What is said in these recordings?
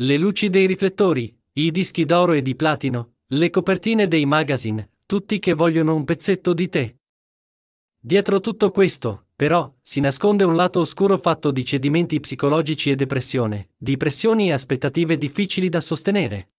le luci dei riflettori, i dischi d'oro e di platino, le copertine dei magazine, tutti che vogliono un pezzetto di te. Dietro tutto questo, però, si nasconde un lato oscuro fatto di cedimenti psicologici e depressione, di pressioni e aspettative difficili da sostenere.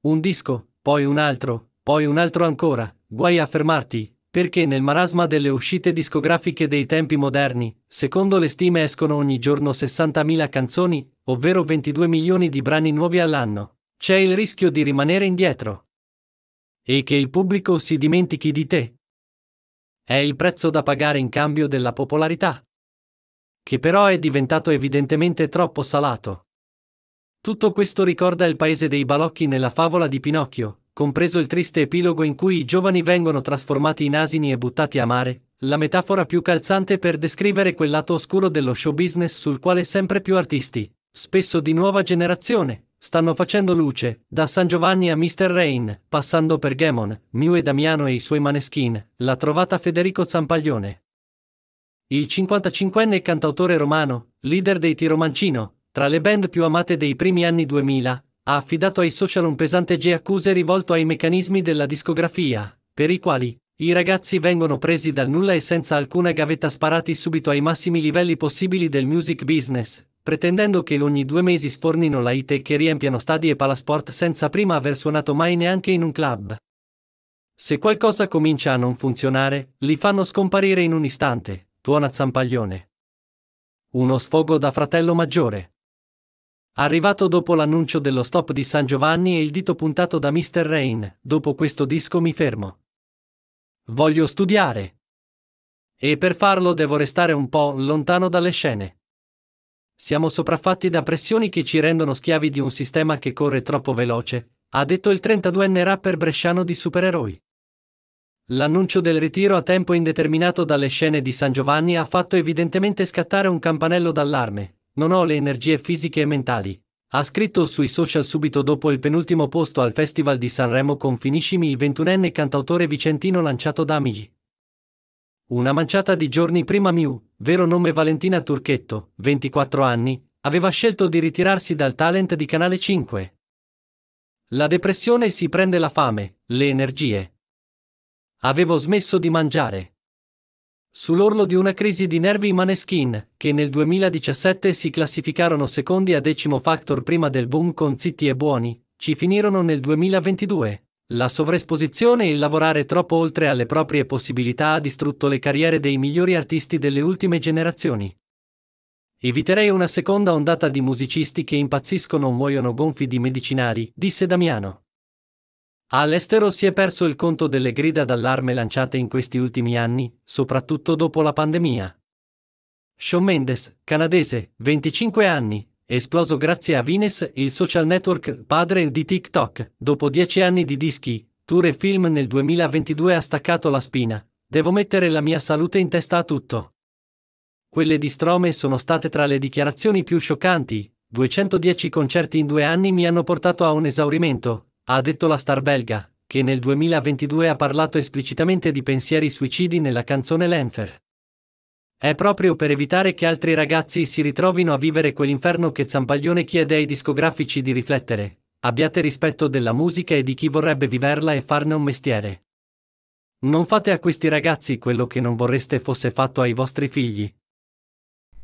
Un disco, poi un altro, poi un altro ancora, guai a fermarti, perché nel marasma delle uscite discografiche dei tempi moderni, secondo le stime escono ogni giorno 60.000 canzoni, ovvero 22 milioni di brani nuovi all'anno. C'è il rischio di rimanere indietro. E che il pubblico si dimentichi di te. È il prezzo da pagare in cambio della popolarità. Che però è diventato evidentemente troppo salato. Tutto questo ricorda il paese dei balocchi nella favola di Pinocchio, compreso il triste epilogo in cui i giovani vengono trasformati in asini e buttati a mare, la metafora più calzante per descrivere quel lato oscuro dello show business sul quale sempre più artisti, spesso di nuova generazione, stanno facendo luce, da San Giovanni a Mr. Rain, passando per Gemon, Mew e Damiano e i suoi maneskin, l'ha trovata Federico Zampaglione. Il 55enne cantautore romano, leader dei Tiromancino, tra le band più amate dei primi anni 2000, ha affidato ai social un pesante G-accuse rivolto ai meccanismi della discografia, per i quali i ragazzi vengono presi dal nulla e senza alcuna gavetta sparati subito ai massimi livelli possibili del music business, pretendendo che ogni due mesi sfornino la IT e che riempiano stadi e palasport senza prima aver suonato mai neanche in un club. Se qualcosa comincia a non funzionare, li fanno scomparire in un istante, tuona Zampaglione. Uno sfogo da fratello maggiore. Arrivato dopo l'annuncio dello stop di San Giovanni e il dito puntato da Mr. Rain, dopo questo disco mi fermo. Voglio studiare. E per farlo devo restare un po' lontano dalle scene. Siamo sopraffatti da pressioni che ci rendono schiavi di un sistema che corre troppo veloce, ha detto il 32enne rapper bresciano di supereroi. L'annuncio del ritiro a tempo indeterminato dalle scene di San Giovanni ha fatto evidentemente scattare un campanello d'allarme, non ho le energie fisiche e mentali. Ha scritto sui social subito dopo il penultimo posto al Festival di Sanremo con Finiscimi il ventunenne cantautore vicentino lanciato da Amigi. Una manciata di giorni prima Miu, vero nome Valentina Turchetto, 24 anni, aveva scelto di ritirarsi dal talent di Canale 5. La depressione si prende la fame, le energie. Avevo smesso di mangiare. Sull'orlo di una crisi di nervi i Maneskin, che nel 2017 si classificarono secondi a decimo factor prima del boom con Zitti e Buoni, ci finirono nel 2022. La sovraesposizione e il lavorare troppo oltre alle proprie possibilità ha distrutto le carriere dei migliori artisti delle ultime generazioni. Eviterei una seconda ondata di musicisti che impazziscono o muoiono gonfi di medicinali, disse Damiano. All'estero si è perso il conto delle grida d'allarme lanciate in questi ultimi anni, soprattutto dopo la pandemia. Sean Mendes, canadese, 25 anni, esploso grazie a Vines, il social network padre di TikTok, dopo dieci anni di dischi, tour e film nel 2022 ha staccato la spina. Devo mettere la mia salute in testa a tutto. Quelle di Strome sono state tra le dichiarazioni più scioccanti. 210 concerti in due anni mi hanno portato a un esaurimento, ha detto la star belga, che nel 2022 ha parlato esplicitamente di pensieri suicidi nella canzone L'Enfer. È proprio per evitare che altri ragazzi si ritrovino a vivere quell'inferno che Zampaglione chiede ai discografici di riflettere. Abbiate rispetto della musica e di chi vorrebbe viverla e farne un mestiere. Non fate a questi ragazzi quello che non vorreste fosse fatto ai vostri figli,